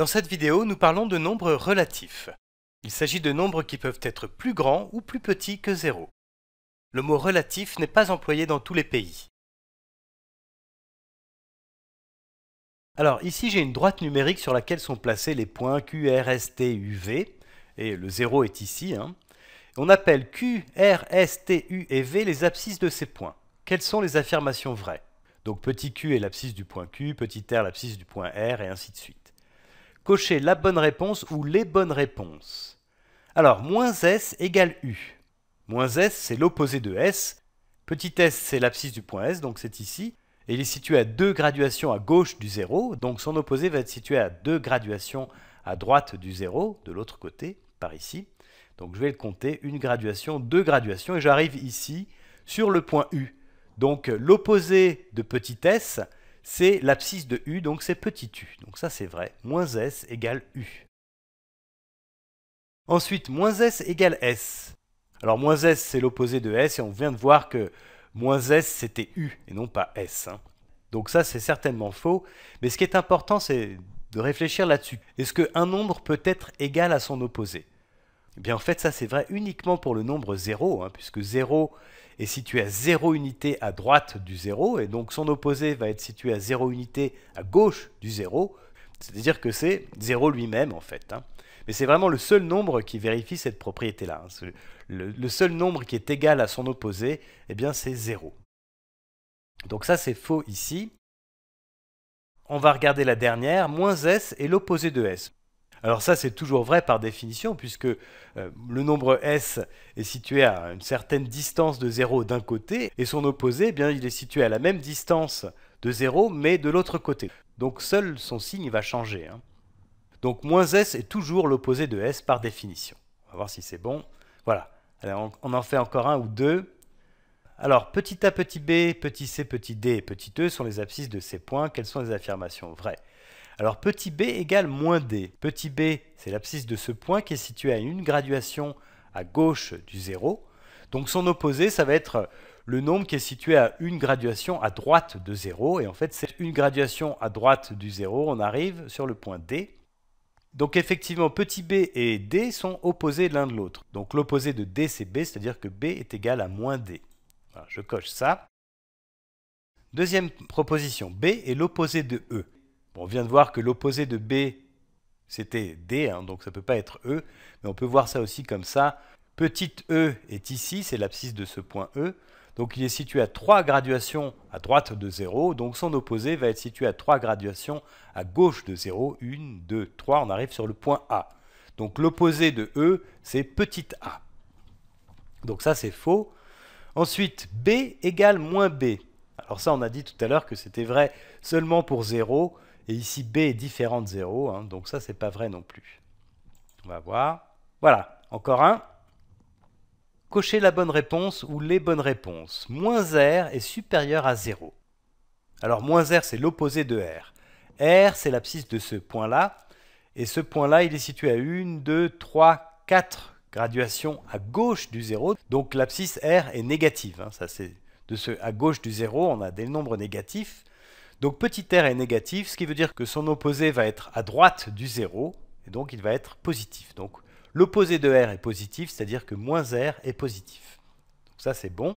Dans cette vidéo, nous parlons de nombres relatifs. Il s'agit de nombres qui peuvent être plus grands ou plus petits que 0. Le mot relatif n'est pas employé dans tous les pays. Alors ici j'ai une droite numérique sur laquelle sont placés les points Q, R, S, T, U, V, et le 0 est ici. Hein. On appelle Q, R, S, T, U et V les abscisses de ces points. Quelles sont les affirmations vraies Donc petit q est l'abscisse du point Q, petit r l'abscisse du point R, et ainsi de suite. Cocher la bonne réponse ou les bonnes réponses. Alors, moins S égale U. Moins S, c'est l'opposé de S. Petit s, c'est l'abscisse du point S, donc c'est ici. Et il est situé à deux graduations à gauche du zéro. donc son opposé va être situé à deux graduations à droite du zéro, de l'autre côté, par ici. Donc je vais le compter, une graduation, deux graduations, et j'arrive ici sur le point U. Donc l'opposé de petit s, c'est l'abscisse de U, donc c'est petit u. Donc ça c'est vrai, moins S égale U. Ensuite, moins S égale S. Alors moins S c'est l'opposé de S et on vient de voir que moins S c'était U et non pas S. Hein. Donc ça c'est certainement faux, mais ce qui est important c'est de réfléchir là-dessus. Est-ce qu'un nombre peut être égal à son opposé eh bien en fait ça c'est vrai uniquement pour le nombre 0, hein, puisque 0 est situé à 0 unité à droite du 0, et donc son opposé va être situé à 0 unité à gauche du 0, c'est-à-dire que c'est 0 lui-même en fait. Hein. Mais c'est vraiment le seul nombre qui vérifie cette propriété-là. Hein. Le, seul nombre qui est égal à son opposé, eh bien c'est 0. Donc ça c'est faux ici. On va regarder la dernière, moins s est l'opposé de s. Alors ça, c'est toujours vrai par définition, puisque euh, le nombre S est situé à une certaine distance de 0 d'un côté, et son opposé, eh bien, il est situé à la même distance de 0, mais de l'autre côté. Donc seul son signe va changer. Hein. Donc moins S est toujours l'opposé de S par définition. On va voir si c'est bon. Voilà, on en fait encore un ou deux. Alors, petit a, petit b, petit c, petit d et petit e sont les abscisses de ces points. Quelles sont les affirmations vraies alors petit b égale moins d. Petit b, c'est l'abscisse de ce point qui est situé à une graduation à gauche du 0. Donc son opposé, ça va être le nombre qui est situé à une graduation à droite de 0. Et en fait, c'est une graduation à droite du 0, on arrive sur le point D. Donc effectivement, petit b et d sont opposés l'un de l'autre. Donc l'opposé de d, c'est b, c'est-à-dire que b est égal à moins d. je coche ça. Deuxième proposition, b est l'opposé de e on vient de voir que l'opposé de B, c'était D, hein, donc ça ne peut pas être E, mais on peut voir ça aussi comme ça. Petite E est ici, c'est l'abscisse de ce point E. Donc il est situé à 3 graduations à droite de 0, donc son opposé va être situé à 3 graduations à gauche de 0, 1, 2, 3, on arrive sur le point A. Donc l'opposé de E, c'est petite a. Donc ça, c'est faux. Ensuite, B égale moins B. Alors ça, on a dit tout à l'heure que c'était vrai seulement pour 0, et ici, B est différent de 0, hein, donc ça, c'est pas vrai non plus. On va voir. Voilà, encore un. Cochez la bonne réponse ou les bonnes réponses. Moins R est supérieur à 0. Alors, moins R, c'est l'opposé de R. R, c'est l'abscisse de ce point-là. Et ce point-là, il est situé à 1, 2, 3, 4 graduations à gauche du 0. Donc l'abscisse R est négative. Hein. Ça, c'est de ce à gauche du 0, on a des nombres négatifs. Donc petit r est négatif, ce qui veut dire que son opposé va être à droite du 0, et donc il va être positif. Donc l'opposé de r est positif, c'est-à-dire que moins r est positif. Donc ça c'est bon.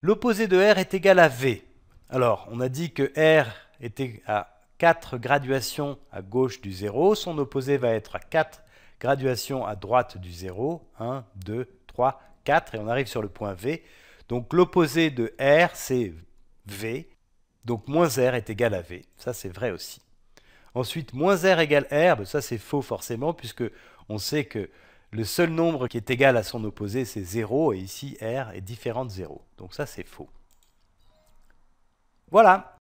L'opposé de r est égal à v. Alors on a dit que r était à 4 graduations à gauche du 0, son opposé va être à 4 graduations à droite du 0, 1, 2, 3, 4, et on arrive sur le point V. Donc l'opposé de R, c'est V, donc moins R est égal à V, ça c'est vrai aussi. Ensuite, moins R égale R, ça c'est faux forcément, puisque on sait que le seul nombre qui est égal à son opposé, c'est 0, et ici R est différent de 0. Donc ça c'est faux. Voilà,